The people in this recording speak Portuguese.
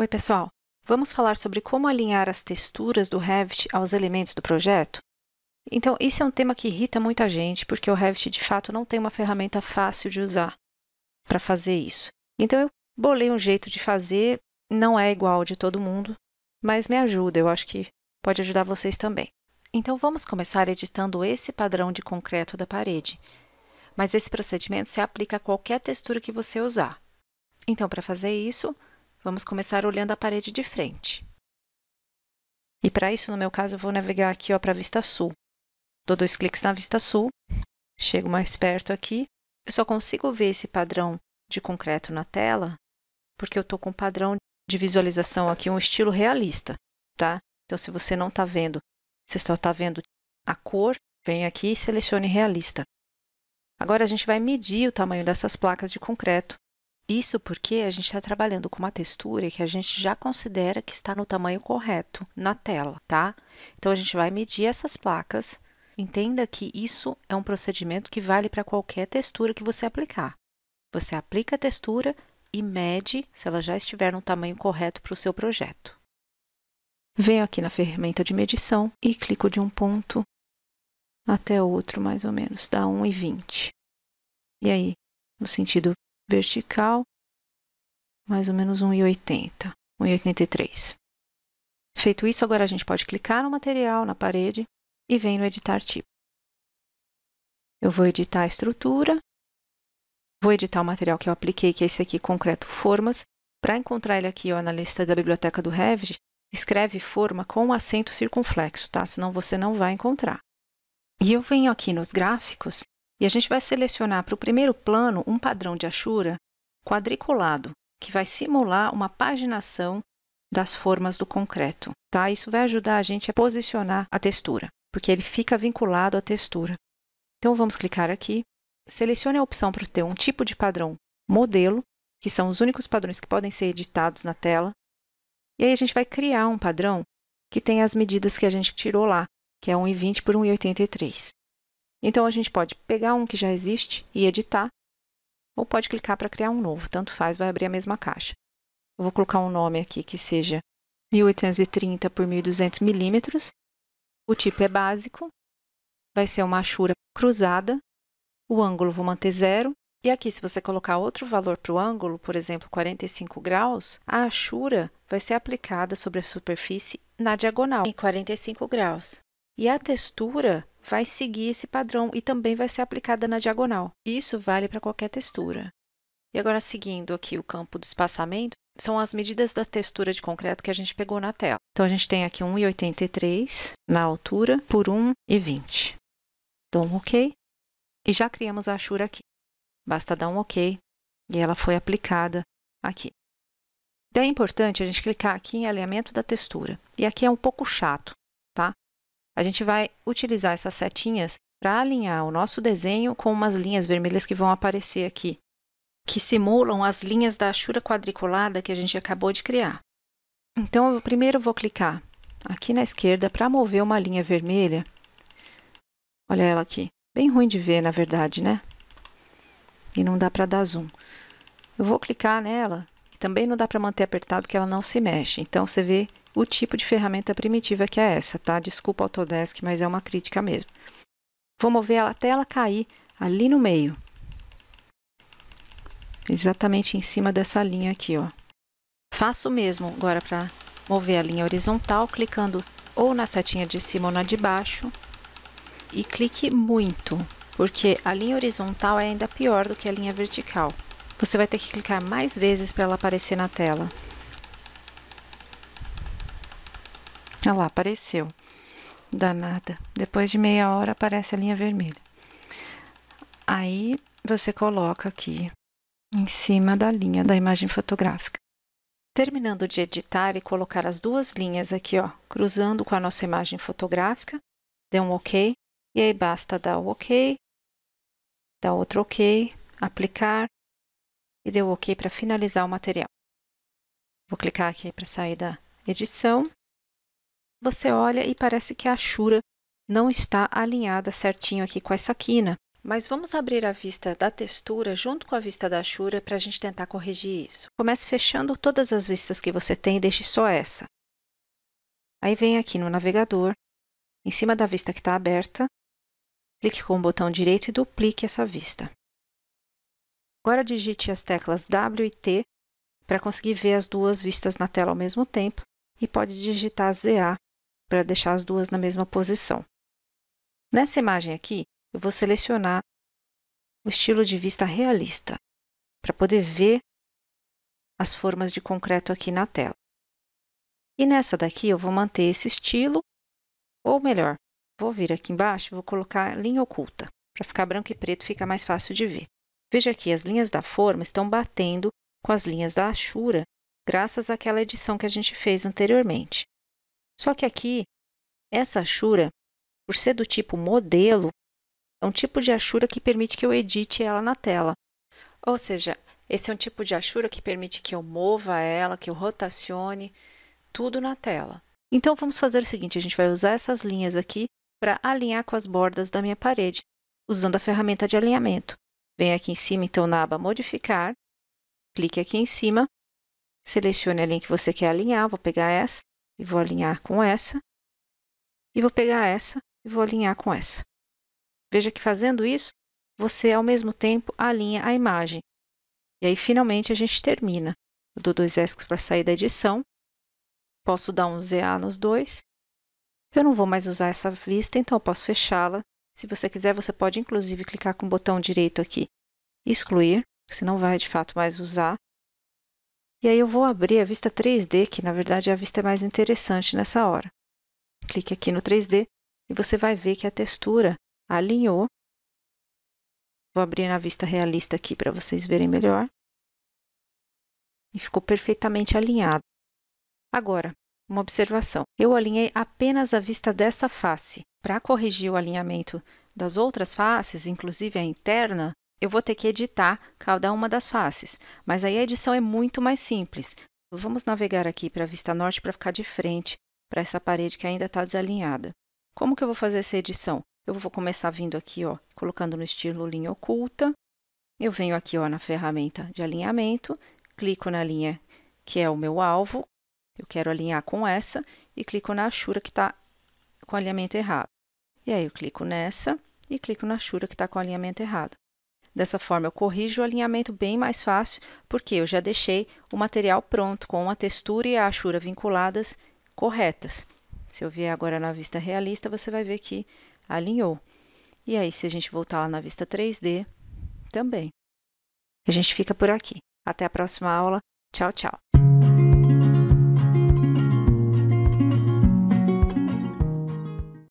Oi, pessoal! Vamos falar sobre como alinhar as texturas do Revit aos elementos do projeto? Então, isso é um tema que irrita muita gente, porque o Revit de fato não tem uma ferramenta fácil de usar para fazer isso. Então, eu bolei um jeito de fazer, não é igual de todo mundo, mas me ajuda, eu acho que pode ajudar vocês também. Então, vamos começar editando esse padrão de concreto da parede. Mas esse procedimento se aplica a qualquer textura que você usar. Então, para fazer isso, Vamos começar olhando a parede de frente. E para isso, no meu caso, eu vou navegar aqui para a vista sul. Dou dois cliques na vista sul, chego mais perto aqui. Eu só consigo ver esse padrão de concreto na tela porque eu estou com um padrão de visualização aqui, um estilo realista, tá? Então, se você não está vendo, você só está vendo a cor, vem aqui e selecione realista. Agora, a gente vai medir o tamanho dessas placas de concreto isso porque a gente está trabalhando com uma textura que a gente já considera que está no tamanho correto na tela, tá? Então, a gente vai medir essas placas. Entenda que isso é um procedimento que vale para qualquer textura que você aplicar. Você aplica a textura e mede se ela já estiver no tamanho correto para o seu projeto. Venho aqui na ferramenta de medição e clico de um ponto até outro, mais ou menos, dá 1,20. E aí, no sentido vertical, mais ou menos 1,80, 1,83. Feito isso, agora a gente pode clicar no material, na parede, e vem no editar tipo. Eu vou editar a estrutura, vou editar o material que eu apliquei, que é esse aqui, concreto formas. Para encontrar ele aqui ó, na lista da biblioteca do Revit, escreve forma com acento circunflexo, tá? Senão você não vai encontrar. E eu venho aqui nos gráficos e a gente vai selecionar para o primeiro plano um padrão de achura quadriculado, que vai simular uma paginação das formas do concreto. Tá? Isso vai ajudar a gente a posicionar a textura, porque ele fica vinculado à textura. Então vamos clicar aqui. Selecione a opção para ter um tipo de padrão modelo, que são os únicos padrões que podem ser editados na tela. E aí a gente vai criar um padrão que tem as medidas que a gente tirou lá, que é 1,20 por 1,83. Então, a gente pode pegar um que já existe e editar, ou pode clicar para criar um novo, tanto faz, vai abrir a mesma caixa. Eu vou colocar um nome aqui que seja 1830 por 1200 milímetros. O tipo é básico, vai ser uma achura cruzada, o ângulo vou manter zero, e aqui, se você colocar outro valor para o ângulo, por exemplo, 45 graus, a achura vai ser aplicada sobre a superfície na diagonal, em 45 graus. E a textura vai seguir esse padrão e também vai ser aplicada na diagonal. Isso vale para qualquer textura. E agora, seguindo aqui o campo do espaçamento, são as medidas da textura de concreto que a gente pegou na tela. Então, a gente tem aqui 1,83 na altura por 1,20. Dou um OK e já criamos a achura aqui. Basta dar um OK e ela foi aplicada aqui. Daí é importante a gente clicar aqui em alinhamento da textura. E aqui é um pouco chato, a gente vai utilizar essas setinhas para alinhar o nosso desenho com umas linhas vermelhas que vão aparecer aqui, que simulam as linhas da achura quadriculada que a gente acabou de criar. Então, eu primeiro vou clicar aqui na esquerda para mover uma linha vermelha. Olha ela aqui. Bem ruim de ver, na verdade, né? E não dá para dar zoom. Eu vou clicar nela. Também não dá para manter apertado que ela não se mexe. Então, você vê o tipo de ferramenta primitiva que é essa, tá? Desculpa Autodesk, mas é uma crítica mesmo. Vou mover ela até ela cair ali no meio. Exatamente em cima dessa linha aqui, ó. Faço o mesmo agora para mover a linha horizontal, clicando ou na setinha de cima ou na de baixo. E clique muito, porque a linha horizontal é ainda pior do que a linha vertical. Você vai ter que clicar mais vezes para ela aparecer na tela. Olha lá, apareceu. Danada. Depois de meia hora aparece a linha vermelha. Aí você coloca aqui em cima da linha da imagem fotográfica. Terminando de editar e colocar as duas linhas aqui, ó, cruzando com a nossa imagem fotográfica, dê um OK, e aí basta dar o OK, dar outro OK, aplicar e deu OK para finalizar o material. Vou clicar aqui para sair da edição você olha e parece que a Ashura não está alinhada certinho aqui com essa quina. Mas vamos abrir a vista da textura junto com a vista da Ashura para a gente tentar corrigir isso. Comece fechando todas as vistas que você tem e deixe só essa. Aí vem aqui no navegador, em cima da vista que está aberta, clique com o botão direito e duplique essa vista. Agora digite as teclas W e T para conseguir ver as duas vistas na tela ao mesmo tempo e pode digitar ZA para deixar as duas na mesma posição. Nessa imagem aqui, eu vou selecionar o estilo de vista realista, para poder ver as formas de concreto aqui na tela. E nessa daqui eu vou manter esse estilo, ou melhor, vou vir aqui embaixo e vou colocar linha oculta. Para ficar branco e preto fica mais fácil de ver. Veja que as linhas da forma estão batendo com as linhas da achura, graças àquela edição que a gente fez anteriormente. Só que aqui, essa achura, por ser do tipo modelo, é um tipo de achura que permite que eu edite ela na tela. Ou seja, esse é um tipo de achura que permite que eu mova ela, que eu rotacione, tudo na tela. Então, vamos fazer o seguinte, a gente vai usar essas linhas aqui para alinhar com as bordas da minha parede, usando a ferramenta de alinhamento. Venha aqui em cima, então, na aba Modificar, clique aqui em cima, selecione a linha que você quer alinhar, vou pegar essa, e vou alinhar com essa, e vou pegar essa e vou alinhar com essa. Veja que fazendo isso, você ao mesmo tempo alinha a imagem. E aí finalmente a gente termina. Eu dou dois escs para sair da edição. Posso dar um ZA nos dois. Eu não vou mais usar essa vista, então eu posso fechá-la. Se você quiser, você pode inclusive clicar com o botão direito aqui, excluir, você não vai de fato mais usar. E aí eu vou abrir a vista 3D, que na verdade é a vista é mais interessante nessa hora. Clique aqui no 3D e você vai ver que a textura alinhou. Vou abrir na vista realista aqui para vocês verem melhor. E ficou perfeitamente alinhado. Agora, uma observação. Eu alinhei apenas a vista dessa face. Para corrigir o alinhamento das outras faces, inclusive a interna, eu vou ter que editar cada uma das faces, mas aí a edição é muito mais simples. Vamos navegar aqui para a vista norte para ficar de frente para essa parede que ainda está desalinhada. Como que eu vou fazer essa edição? Eu vou começar vindo aqui, ó, colocando no estilo linha oculta. Eu venho aqui, ó, na ferramenta de alinhamento, clico na linha que é o meu alvo, eu quero alinhar com essa e clico na achura que está com alinhamento errado. E aí eu clico nessa e clico na achura que está com alinhamento errado. Dessa forma, eu corrijo o alinhamento bem mais fácil, porque eu já deixei o material pronto, com a textura e a achura vinculadas corretas. Se eu vier agora na vista realista, você vai ver que alinhou. E aí, se a gente voltar lá na vista 3D, também. A gente fica por aqui. Até a próxima aula. Tchau, tchau.